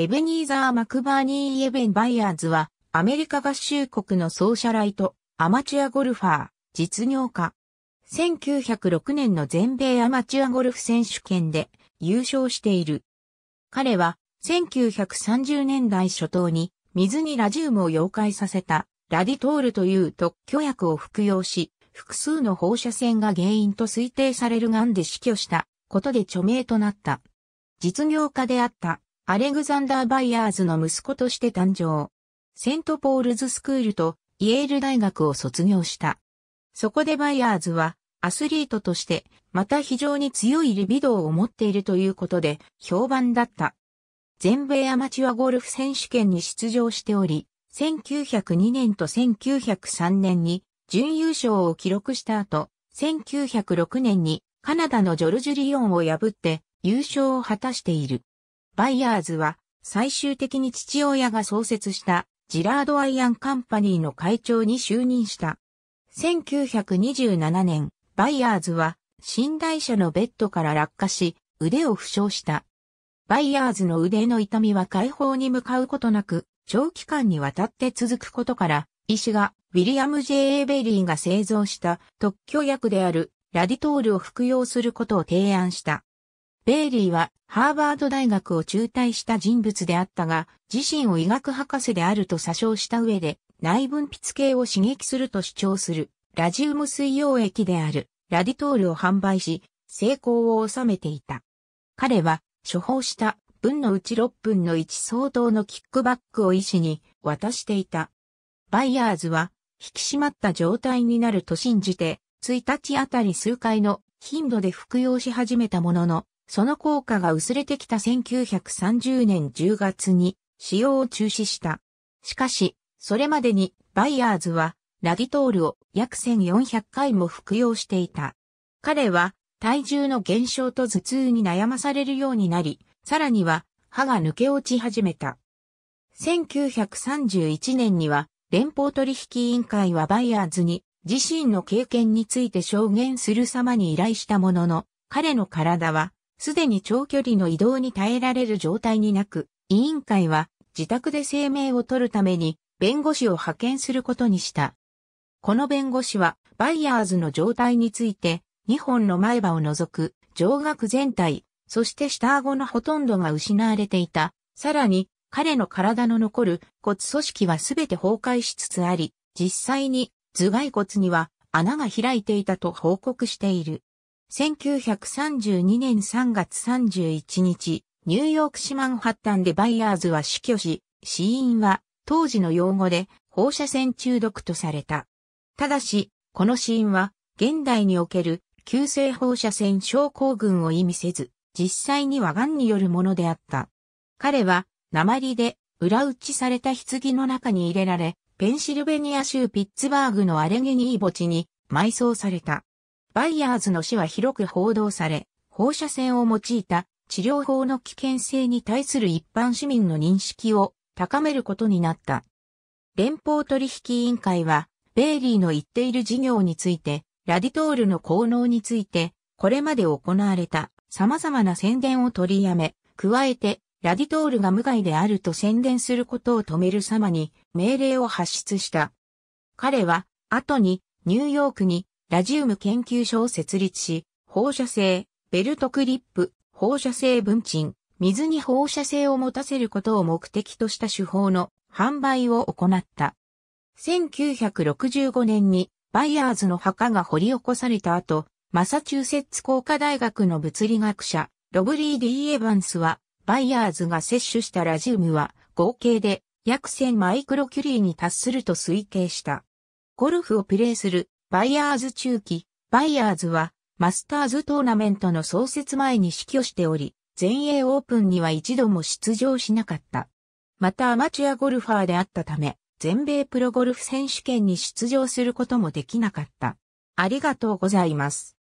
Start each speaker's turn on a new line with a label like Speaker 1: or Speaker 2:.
Speaker 1: エベニーザー・マクバーニー・イエベン・バイヤーズは、アメリカ合衆国のソーシャライト、アマチュアゴルファー、実業家。1906年の全米アマチュアゴルフ選手権で優勝している。彼は、1930年代初頭に、水にラジウムを溶解させた、ラディトールという特許薬を服用し、複数の放射線が原因と推定される癌で死去したことで著名となった。実業家であったアレグザンダー・バイヤーズの息子として誕生。セントポールズスクールとイェール大学を卒業した。そこでバイヤーズはアスリートとしてまた非常に強いリビドーを持っているということで評判だった。全米アマチュアゴルフ選手権に出場しており、1902年と1903年に準優勝を記録した後、1906年にカナダのジョルジュ・リオンを破って優勝を果たしている。バイヤーズは最終的に父親が創設したジラード・アイアン・カンパニーの会長に就任した。1927年、バイヤーズは寝台車のベッドから落下し、腕を負傷した。バイヤーズの腕の痛みは解放に向かうことなく、長期間にわたって続くことから、医師がウィリアム・ J・ エベリーが製造した特許薬であるラディトールを服用することを提案した。ベイリーはハーバード大学を中退した人物であったが、自身を医学博士であると詐称した上で、内分泌系を刺激すると主張する、ラジウム水溶液である、ラディトールを販売し、成功を収めていた。彼は、処方した分のうち6分の1相当のキックバックを医師に渡していた。バイヤーズは、引き締まった状態になると信じて、1日あたり数回の頻度で服用し始めたものの、その効果が薄れてきた1930年10月に使用を中止した。しかし、それまでにバイヤーズはラディトールを約1400回も服用していた。彼は体重の減少と頭痛に悩まされるようになり、さらには歯が抜け落ち始めた。1931年には連邦取引委員会はバイヤーズに自身の経験について証言する様に依頼したものの、彼の体はすでに長距離の移動に耐えられる状態になく、委員会は自宅で声明を取るために弁護士を派遣することにした。この弁護士はバイヤーズの状態について2本の前歯を除く上顎全体、そして下顎のほとんどが失われていた。さらに彼の体の残る骨組織はすべて崩壊しつつあり、実際に頭蓋骨には穴が開いていたと報告している。1932年3月31日、ニューヨーク市マンハッタンでバイヤーズは死去し、死因は当時の用語で放射線中毒とされた。ただし、この死因は現代における急性放射線症候群を意味せず、実際には癌によるものであった。彼は鉛で裏打ちされた棺の中に入れられ、ペンシルベニア州ピッツバーグのアレゲニー墓地に埋葬された。バイヤーズの死は広く報道され、放射線を用いた治療法の危険性に対する一般市民の認識を高めることになった。連邦取引委員会は、ベイリーの言っている事業について、ラディトールの効能について、これまで行われた様々な宣伝を取りやめ、加えて、ラディトールが無害であると宣伝することを止める様に命令を発出した。彼は、後にニューヨークにラジウム研究所を設立し、放射性、ベルトクリップ、放射性分鎮、水に放射性を持たせることを目的とした手法の販売を行った。1965年にバイヤーズの墓が掘り起こされた後、マサチューセッツ工科大学の物理学者、ロブリー・ディ・エヴァンスは、バイヤーズが摂取したラジウムは合計で約1000マイクロキュリーに達すると推計した。ゴルフをプレイするバイヤーズ中期、バイヤーズは、マスターズトーナメントの創設前に死去しており、全英オープンには一度も出場しなかった。またアマチュアゴルファーであったため、全米プロゴルフ選手権に出場することもできなかった。ありがとうございます。